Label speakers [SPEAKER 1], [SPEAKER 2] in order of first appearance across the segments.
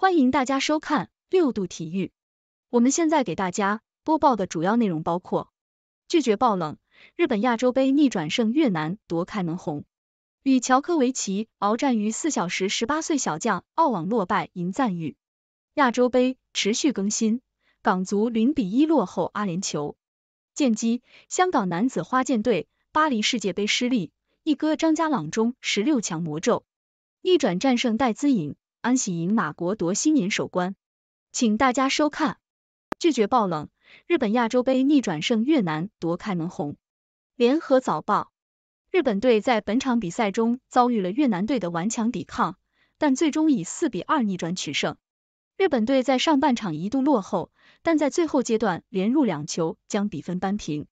[SPEAKER 1] 欢迎大家收看六度体育。我们现在给大家播报的主要内容包括：拒绝爆冷，日本亚洲杯逆转胜越南夺开门红；与乔科维奇鏖战于四小时，十八岁小将澳网落败，赢赞誉。亚洲杯持续更新，港足零比一落后阿联酋。剑击，香港男子花剑队巴黎世界杯失利，一哥张家朗中十六强魔咒，逆转战胜戴资颖。安喜赢马国夺新年首冠，请大家收看。拒绝爆冷，日本亚洲杯逆转胜越南夺开门红。联合早报：日本队在本场比赛中遭遇了越南队的顽强抵抗，但最终以四比二逆转取胜。日本队在上半场一度落后，但在最后阶段连入两球将比分扳平。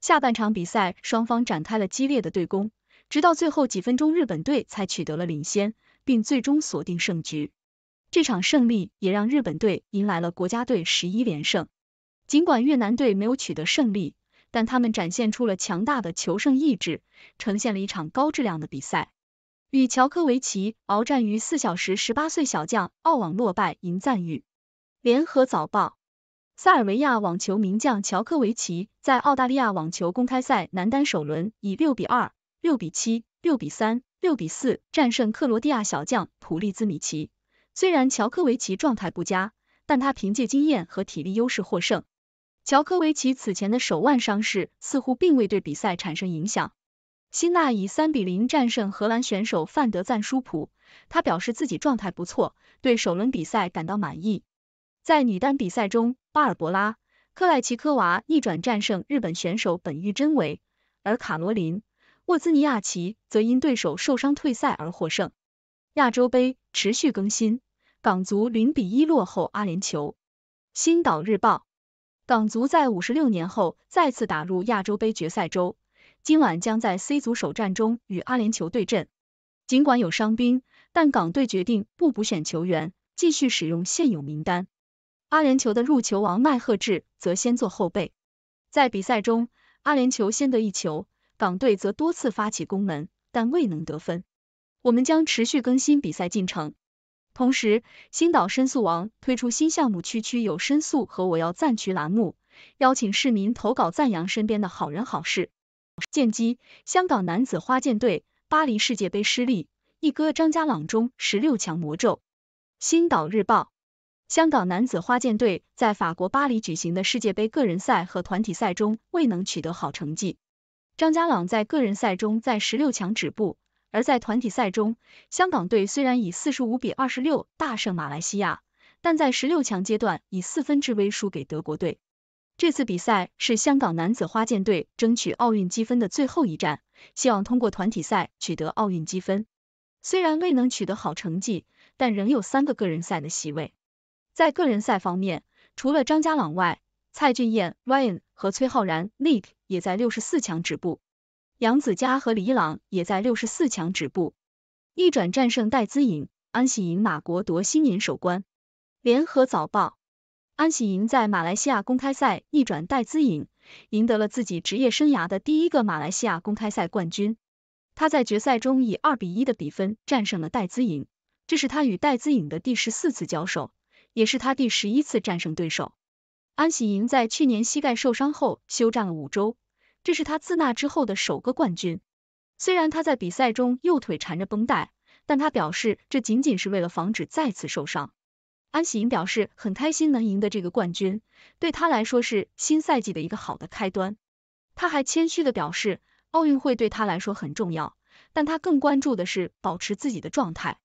[SPEAKER 1] 下半场比赛双方展开了激烈的对攻，直到最后几分钟日本队才取得了领先。并最终锁定胜局。这场胜利也让日本队迎来了国家队十一连胜。尽管越南队没有取得胜利，但他们展现出了强大的求胜意志，呈现了一场高质量的比赛。与乔科维奇鏖战于四小时，十八岁小将澳网落败赢赞誉。联合早报：塞尔维亚网球名将乔科维奇在澳大利亚网球公开赛男单首轮以六比二、六比七、六比三。六比四战胜克罗地亚小将普利兹米奇。虽然乔科维奇状态不佳，但他凭借经验和体力优势获胜。乔科维奇此前的手腕伤势似乎并未对比赛产生影响。辛纳以三比零战胜荷兰选手范德赞舒普，他表示自己状态不错，对首轮比赛感到满意。在女单比赛中，巴尔博拉·克赖奇科娃逆转战胜日本选手本玉真维，而卡罗琳。沃兹尼亚奇则因对手受伤退赛而获胜。亚洲杯持续更新，港足零比一落后阿联酋。星岛日报，港足在五十六年后再次打入亚洲杯决赛周，今晚将在 C 组首战中与阿联酋对阵。尽管有伤兵，但港队决定不补选球员，继续使用现有名单。阿联酋的入球王麦赫志则先做后备。在比赛中，阿联酋先得一球。港队则多次发起攻门，但未能得分。我们将持续更新比赛进程。同时，新岛申诉王推出新项目“区区有申诉”和“我要赞区”栏目，邀请市民投稿赞扬身边的好人好事。剑击，香港男子花剑队巴黎世界杯失利，一哥张家朗中十六强魔咒。新岛日报，香港男子花剑队在法国巴黎举行的世界杯个人赛和团体赛中未能取得好成绩。张家朗在个人赛中在十六强止步，而在团体赛中，香港队虽然以四十五比二十六大胜马来西亚，但在十六强阶段以四分之微输给德国队。这次比赛是香港男子花剑队争取奥运积分的最后一战，希望通过团体赛取得奥运积分。虽然未能取得好成绩，但仍有三个个人赛的席位。在个人赛方面，除了张家朗外，蔡俊彦 Ryan 和崔浩然 Nick。也在六十四强止步，杨子佳和李朗也在六十四强止步，逆转战胜戴资颖，安喜盈马国夺新银首冠。联合早报：安喜盈在马来西亚公开赛逆转戴资颖，赢得了自己职业生涯的第一个马来西亚公开赛冠军。他在决赛中以二比一的比分战胜了戴资颖，这是他与戴资颖的第十四次交手，也是他第十一次战胜对手。安喜莹在去年膝盖受伤后休战了五周，这是他自那之后的首个冠军。虽然他在比赛中右腿缠着绷带，但他表示这仅仅是为了防止再次受伤。安喜莹表示很开心能赢得这个冠军，对他来说是新赛季的一个好的开端。他还谦虚的表示奥运会对他来说很重要，但他更关注的是保持自己的状态。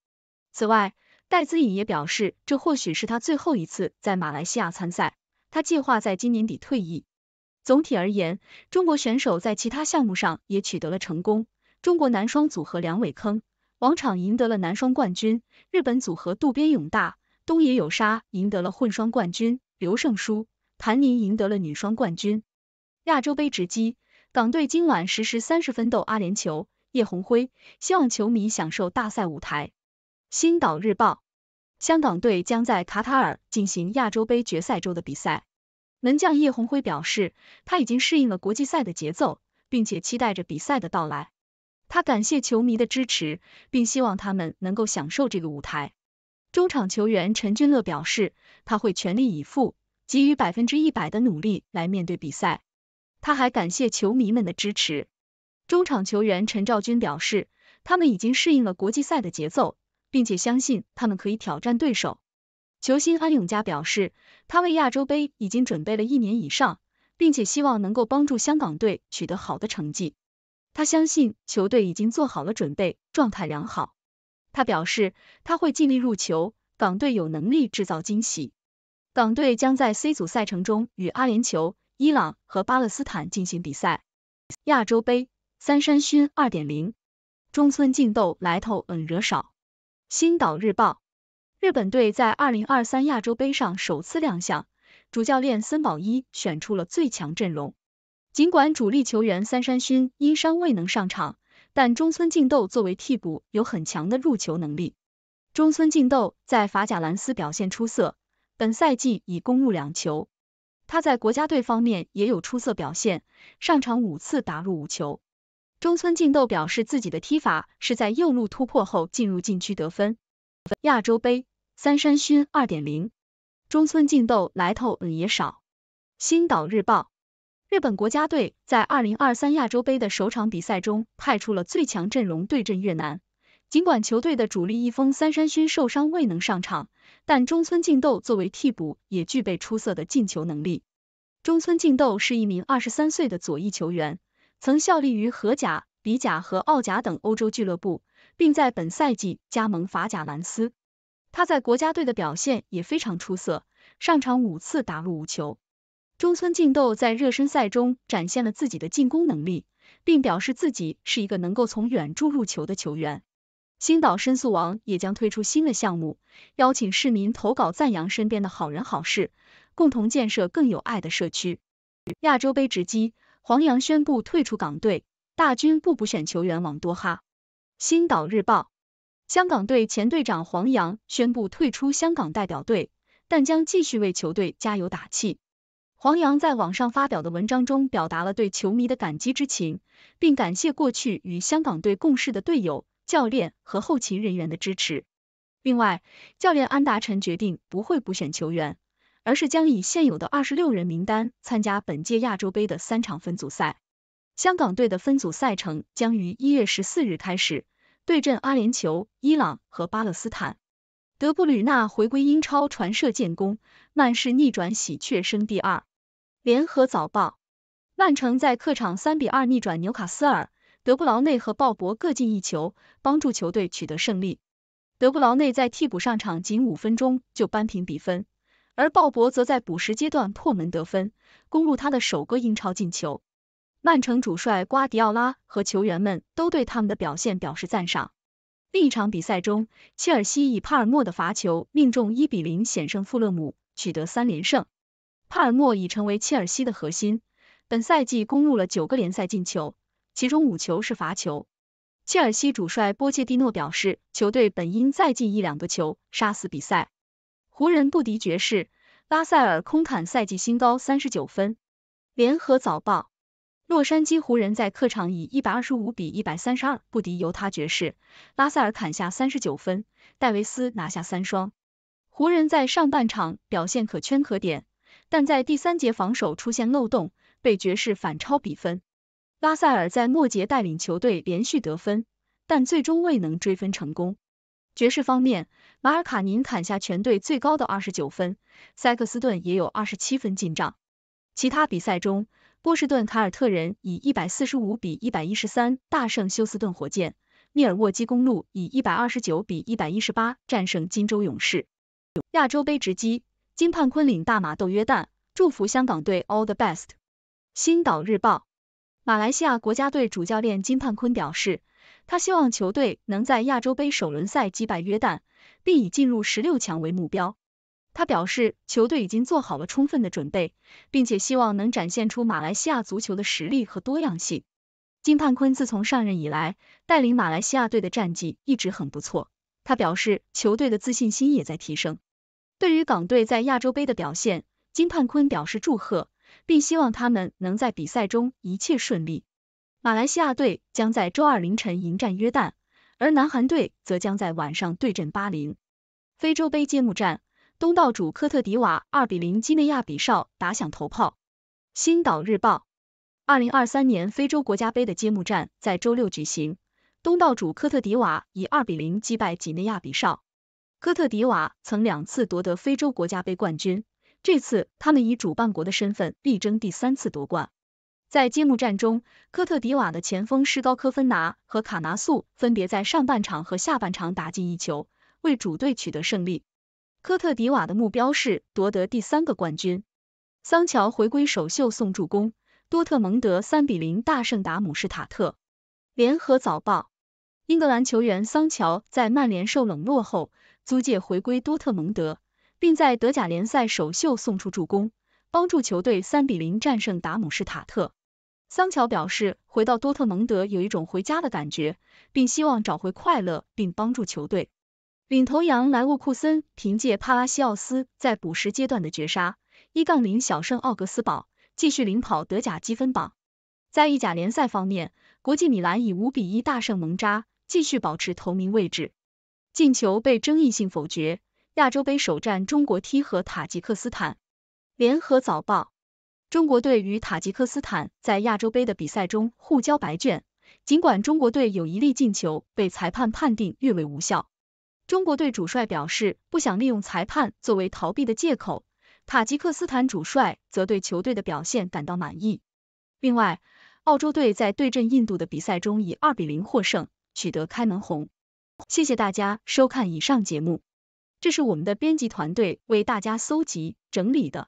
[SPEAKER 1] 此外，戴资颖也表示这或许是他最后一次在马来西亚参赛。他计划在今年底退役。总体而言，中国选手在其他项目上也取得了成功。中国男双组合梁伟铿、王昶赢得了男双冠军，日本组合渡边勇大、东野有纱赢得了混双冠军，刘胜书、谭宁赢得了女双冠军。亚洲杯直击，港队今晚十时三十分斗阿联酋，叶红辉希望球迷享受大赛舞台。星岛日报。香港队将在卡塔尔进行亚洲杯决赛周的比赛。门将叶鸿辉表示，他已经适应了国际赛的节奏，并且期待着比赛的到来。他感谢球迷的支持，并希望他们能够享受这个舞台。中场球员陈君乐表示，他会全力以赴，给予百分之一百的努力来面对比赛。他还感谢球迷们的支持。中场球员陈肇军表示，他们已经适应了国际赛的节奏。并且相信他们可以挑战对手。球星安永嘉表示，他为亚洲杯已经准备了一年以上，并且希望能够帮助香港队取得好的成绩。他相信球队已经做好了准备，状态良好。他表示他会尽力入球，港队有能力制造惊喜。港队将在 C 组赛程中与阿联酋、伊朗和巴勒斯坦进行比赛。亚洲杯，三山勋二点零，中村进斗来头嗯惹少。《星岛日报》：日本队在二零二三亚洲杯上首次亮相，主教练森保一选出了最强阵容。尽管主力球员三山勋因伤未能上场，但中村敬斗作为替补有很强的入球能力。中村敬斗在法甲兰斯表现出色，本赛季已攻入两球。他在国家队方面也有出色表现，上场五次打入五球。中村晋斗表示自己的踢法是在右路突破后进入禁区得分。亚洲杯，三山勋2.0，中村晋斗来头嗯也少。星岛日报，日本国家队在2023亚洲杯的首场比赛中派出了最强阵容对阵越南，尽管球队的主力一峰三山勋受伤未能上场，但中村晋斗作为替补也具备出色的进球能力。中村晋斗是一名23岁的左翼球员。曾效力于荷甲、比甲和澳甲等欧洲俱乐部，并在本赛季加盟法甲兰斯。他在国家队的表现也非常出色，上场五次打入五球。中村静斗在热身赛中展现了自己的进攻能力，并表示自己是一个能够从远处入球的球员。星岛申诉王也将推出新的项目，邀请市民投稿赞扬身边的好人好事，共同建设更有爱的社区。亚洲杯直击。黄洋宣布退出港队，大军不补选球员。王多哈，《星岛日报》：香港队前队长黄洋宣布退出香港代表队，但将继续为球队加油打气。黄洋在网上发表的文章中表达了对球迷的感激之情，并感谢过去与香港队共事的队友、教练和后勤人员的支持。另外，教练安达臣决定不会补选球员。而是将以现有的二十六人名单参加本届亚洲杯的三场分组赛。香港队的分组赛程将于一月十四日开始，对阵阿联酋、伊朗和巴勒斯坦。德布吕纳回归英超传射建功，曼市逆转喜鹊升第二。联合早报：曼城在客场三比二逆转纽卡斯尔，德布劳内和鲍勃各进一球，帮助球队取得胜利。德布劳内在替补上场仅五分钟就扳平比分。而鲍勃则在补时阶段破门得分，攻入他的首个英超进球。曼城主帅瓜迪奥拉和球员们都对他们的表现表示赞赏。另一场比赛中，切尔西以帕尔默的罚球命中一比零险胜富勒姆，取得三连胜。帕尔默已成为切尔西的核心，本赛季攻入了九个联赛进球，其中五球是罚球。切尔西主帅波切蒂诺表示，球队本应再进一两个球，杀死比赛。湖人不敌爵士，拉塞尔空砍赛季新高三十九分。联合早报：洛杉矶湖人，在客场以一百二十五比一百三十二不敌犹他爵士，拉塞尔砍下三十九分，戴维斯拿下三双。湖人在上半场表现可圈可点，但在第三节防守出现漏洞，被爵士反超比分。拉塞尔在末节带领球队连续得分，但最终未能追分成功。爵士方面。马尔卡宁砍下全队最高的二十九分，塞克斯顿也有二十七分进账。其他比赛中，波士顿凯尔特人以一百四十五比一百一十三大胜休斯顿火箭，密尔沃基公路以一百二十九比一百一十八战胜金州勇士。亚洲杯直击，金判昆领大马斗约旦，祝福香港队 all the best。星岛日报，马来西亚国家队主教练金判昆表示，他希望球队能在亚洲杯首轮赛击败约旦。并以进入十六强为目标。他表示，球队已经做好了充分的准备，并且希望能展现出马来西亚足球的实力和多样性。金判坤自从上任以来，带领马来西亚队的战绩一直很不错。他表示，球队的自信心也在提升。对于港队在亚洲杯的表现，金判坤表示祝贺，并希望他们能在比赛中一切顺利。马来西亚队将在周二凌晨迎战约旦。而南韩队则将在晚上对阵巴林。非洲杯揭幕战，东道主科特迪瓦二比零几内亚比绍打响头炮。《星岛日报》二零二三年非洲国家杯的揭幕战在周六举行，东道主科特迪瓦以二比零击败几内亚比绍。科特迪瓦曾两次夺得非洲国家杯冠军，这次他们以主办国的身份力争第三次夺冠。在揭幕战中，科特迪瓦的前锋施高科芬拿和卡拿素分别在上半场和下半场打进一球，为主队取得胜利。科特迪瓦的目标是夺得第三个冠军。桑乔回归首秀送助攻，多特蒙德三比零大胜达姆施塔特。联合早报：英格兰球员桑乔在曼联受冷落后租借回归多特蒙德，并在德甲联赛首秀送出助攻，帮助球队三比零战胜达姆施塔特。桑乔表示，回到多特蒙德有一种回家的感觉，并希望找回快乐并帮助球队。领头羊莱沃库森凭借帕拉西奥斯在补时阶段的绝杀，一杠零小胜奥格斯堡，继续领跑德甲积分榜。在意甲联赛方面，国际米兰以五比一大胜蒙扎，继续保持头名位置。进球被争议性否决。亚洲杯首战，中国踢和塔吉克斯坦联合早报。中国队与塔吉克斯坦在亚洲杯的比赛中互交白卷，尽管中国队有一粒进球被裁判判定越位无效。中国队主帅表示不想利用裁判作为逃避的借口，塔吉克斯坦主帅则对球队的表现感到满意。另外，澳洲队在对阵印度的比赛中以二比零获胜，取得开门红。谢谢大家收看以上节目，这是我们的编辑团队为大家搜集整理的。